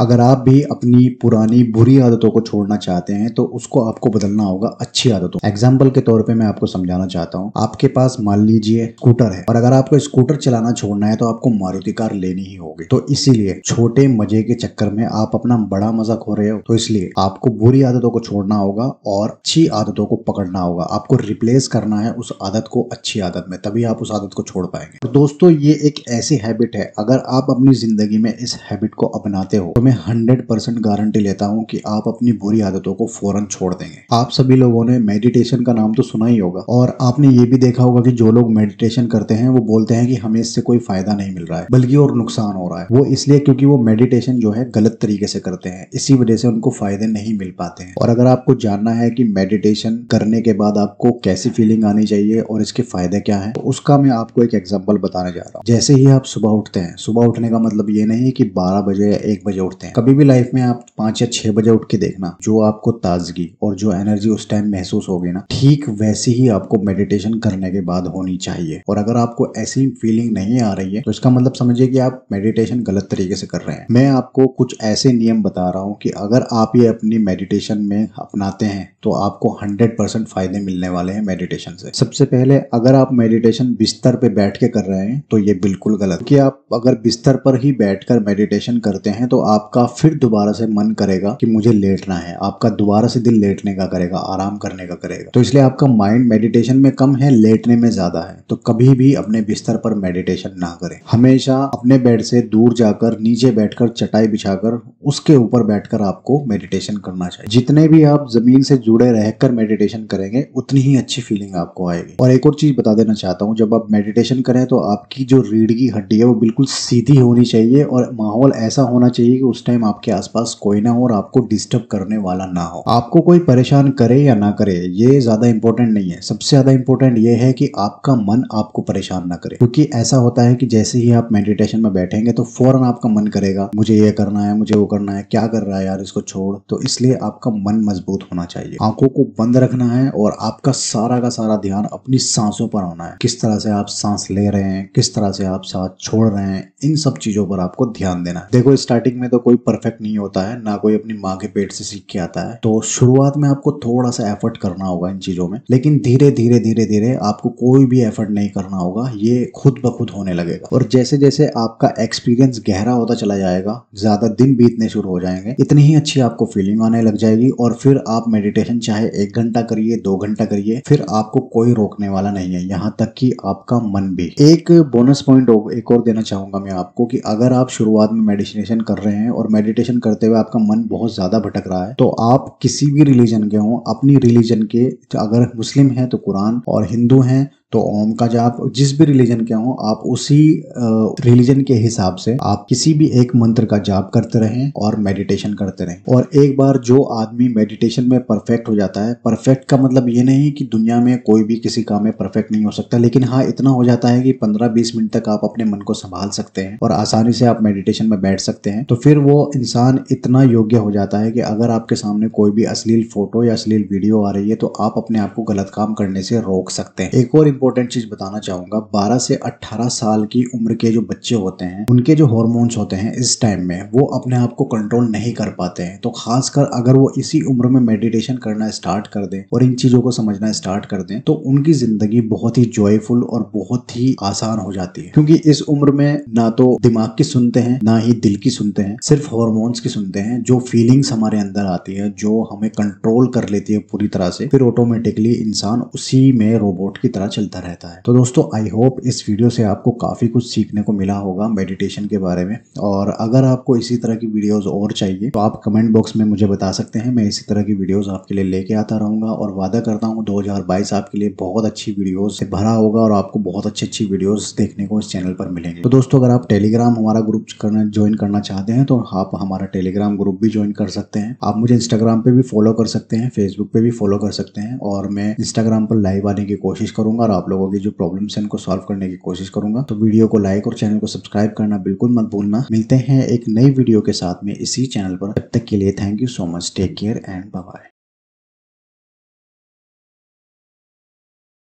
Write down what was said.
अगर आप भी अपनी पुरानी बुरी आदतों को छोड़ना चाहते हैं तो उसको आपको बदलना होगा अच्छी आदतों एग्जाम्पल के तौर पे मैं आपको समझाना चाहता हूँ आपके पास मान लीजिए स्कूटर है और अगर आपको स्कूटर चलाना छोड़ना है तो आपको मारुति कार लेनी ही होगी तो इसीलिए छोटे मजे के चक्कर में आप अपना बड़ा मजा खो रहे हो तो इसलिए आपको बुरी आदतों को छोड़ना होगा और अच्छी आदतों को पकड़ना होगा आपको रिप्लेस करना है उस आदत को अच्छी आदत में तभी आप उस आदत को छोड़ पाएंगे दोस्तों ये एक ऐसी हैबिट है अगर आप अपनी जिंदगी में इस हैबिट को अपनाते हो तो मैं हंड्रेड परसेंट गारंटी लेता हूँ कि आप अपनी बुरी आदतों को फौरन छोड़ देंगे आप सभी लोगों ने मेडिटेशन का नाम तो सुना ही होगा और आपने ये भी देखा होगा कि जो लोग मेडिटेशन करते हैं वो बोलते हैं कि हमें इससे कोई फायदा नहीं मिल रहा है बल्कि और नुकसान हो रहा है वो इसलिए क्योंकि वो मेडिटेशन जो है गलत तरीके से करते हैं इसी वजह से उनको फायदे नहीं मिल पाते हैं और अगर आपको जानना है कि मेडिटेशन करने के बाद आपको कैसी फीलिंग आनी चाहिए और इसके फायदे क्या है तो उसका मैं आपको एक एग्जाम्पल बताने जा रहा हूँ जैसे ही आप सुबह उठते हैं सुबह उठने का मतलब ये नहीं कि बारह बजे या एक बजे उठते उठते हैं कभी भी लाइफ में आप पांच या छह बजे उठ के देखना जो आपको ताजगी और जो एनर्जी उस टाइम महसूस होगी ना ठीक वैसी ही आपको मेडिटेशन करने के बाद होनी चाहिए और अगर आपको ऐसी फीलिंग नहीं आ रही है तो इसका मतलब समझिए कि आप मेडिटेशन गलत तरीके से कर रहे हैं मैं आपको कुछ ऐसे नियम बता रहा हूँ कि अगर आप ये अपनी मेडिटेशन में अपनाते हैं तो आपको हंड्रेड परसेंट फायदे मिलने वाले हैं मेडिटेशन से सबसे पहले अगर आप मेडिटेशन बिस्तर पे बैठ के कर रहे हैं तो ये बिल्कुल गलत कि आप अगर बिस्तर पर ही बैठकर मेडिटेशन करते हैं तो आप आपका फिर दोबारा से मन करेगा कि मुझे लेटना है आपका दोबारा से दिल लेटने का करेगा आराम करने का करेगा तो इसलिए आपका माइंड मेडिटेशन में कम है लेटने में ज्यादा है तो कभी भी अपने बिस्तर पर मेडिटेशन ना करें हमेशा अपने बेड से दूर जाकर नीचे बैठकर चटाई बिछाकर उसके ऊपर बैठकर आपको मेडिटेशन करना चाहिए जितने भी आप जमीन से जुड़े रहकर मेडिटेशन करेंगे उतनी ही अच्छी फीलिंग आपको आएगी और एक और चीज बता देना चाहता हूँ जब आप मेडिटेशन करें तो आपकी जो रीढ़ की हड्डी है वो बिल्कुल सीधी होनी चाहिए और माहौल ऐसा होना चाहिए कि उस टाइम आपके आसपास कोई ना हो और आपको डिस्टर्ब करने वाला ना हो आपको कोई परेशान करे या ना करे ये ज्यादा इंपॉर्टेंट नहीं है सबसे ज्यादा इंपॉर्टेंट ये है कि आपका मन आपको परेशान ना करे क्योंकि ऐसा होता है कि जैसे ही आप मेडिटेशन में बैठेंगे तो फौरन आपका मन करेगा मुझे ये करना है मुझे वो करना है क्या कर रहा है यार इसको छोड़ तो इसलिए आपका मन मजबूत होना चाहिए आंखों को बंद रखना है और आपका सारा का सारा ध्यान अपनी सांसों पर होना है किस तरह से आप सांस ले रहे हैं किस तरह से आप सांस छोड़ रहे हैं इन सब चीजों पर आपको ध्यान देना है देखो स्टार्टिंग में तो कोई परफेक्ट नहीं होता है ना कोई अपनी माँ के पेट से सीख के आता है तो शुरुआत में आपको थोड़ा सा एफर्ट करना होगा इन चीज़ों में लेकिन धीरे धीरे धीरे धीरे आपको कोई भी एफर्ट नहीं करना होगा ये खुद ब खुद होने लगेगा और जैसे जैसे आपका एक्सपीरियंस गहरा होता चला जाएगा ज़्यादा दिन बीतने शुरू हो जाएंगे इतनी ही अच्छी आपको फीलिंग आने लग जाएगी और फिर आप मेडिटेशन चाहे एक घंटा करिए दो घंटा करिए फिर आपको कोई रोकने वाला नहीं है यहाँ तक कि आपका मन भी एक बोनस पॉइंट एक और देना चाहूंगा मैं आपको कि अगर आप शुरुआत में मेडिटेशन कर रहे हैं हैं और मेडिटेशन करते हुए आपका मन बहुत ज़्यादा भटक रहा है तो आप किसी भी रिलीजन के हों अपनी रिलीजन के अगर मुस्लिम हैं तो कुरान और हिंदू हैं तो ओम का जाप जिस भी रिलीजन के हों आप उसी रिलीजन के हिसाब से आप किसी भी एक मंत्र का जाप करते रहें और मेडिटेशन करते रहें और एक बार जो आदमी मेडिटेशन में परफेक्ट हो जाता है परफेक्ट का मतलब ये नहीं कि दुनिया में कोई भी किसी काम में परफेक्ट नहीं हो सकता लेकिन हाँ इतना हो जाता है कि पंद्रह बीस मिनट तक आप अपने मन को संभाल सकते हैं और आसानी से आप मेडिटेशन में बैठ सकते हैं तो फिर वो इंसान इतना योग्य हो जाता है कि अगर आपके सामने कोई भी अश्लील फोटो या अश्लील वीडियो आ रही है तो आप अपने आप को गलत काम करने से रोक सकते हैं एक और इंपॉर्टेंट चीज बताना चाहूंगा 12 से 18 साल की उम्र के जो बच्चे होते हैं उनके जो हॉर्मोन्स होते हैं इस टाइम में वो अपने आप को कंट्रोल नहीं कर पाते हैं तो खासकर अगर वो इसी उम्र में मेडिटेशन करना स्टार्ट कर दें और इन चीजों को समझना स्टार्ट कर दें तो उनकी जिंदगी बहुत ही जॉयफुल और बहुत ही आसान हो जाती है क्योंकि इस उम्र में ना तो दिमाग की सुनते हैं ना ही दिल की सुनते हैं सिर्फ हॉर्मोन्स की सुनते हैं जो फीलिंग्स हमारे अंदर आती है जो हमें कंट्रोल कर लेती है पूरी तरह से फिर ऑटोमेटिकली इंसान उसी में रोबोट की तरह चल चलता रहता है तो दोस्तों आई होप इस वीडियो से आपको काफ़ी कुछ सीखने को मिला होगा मेडिटेशन के बारे में और अगर आपको इसी तरह की वीडियोज़ और चाहिए तो आप कमेंट बॉक्स में मुझे बता सकते हैं मैं इसी तरह की वीडियोज़ आपके लिए लेके आता रहूँगा और वादा करता हूँ दो आपके लिए बहुत अच्छी वीडियोज़ से भरा होगा और आपको बहुत अच्छी अच्छी वीडियोज़ देखने को इस चैनल पर मिलेंगे तो दोस्तों अगर आप टेलीग्राम हमारा ग्रुप करना ज्वाइन करना चाहते हैं तो आप हमारा टेलीग्राम ग्रुप भी ज्वाइन कर सकते हैं आप मुझे इंस्टाग्राम पे भी फॉलो कर सकते हैं फेसबुक पे भी फॉलो कर सकते हैं और मैं इंस्टाग्राम पर लाइव आने की कोशिश करूंगा और आप लोगों की जो प्रॉब्लम है उनको सॉल्व करने की कोशिश करूंगा तो वीडियो को लाइक और चैनल को सब्सक्राइब करना बिल्कुल मत भूलना मिलते हैं एक नई वीडियो के साथ में इसी चैनल पर तब तक के लिए thank you so much take care and bye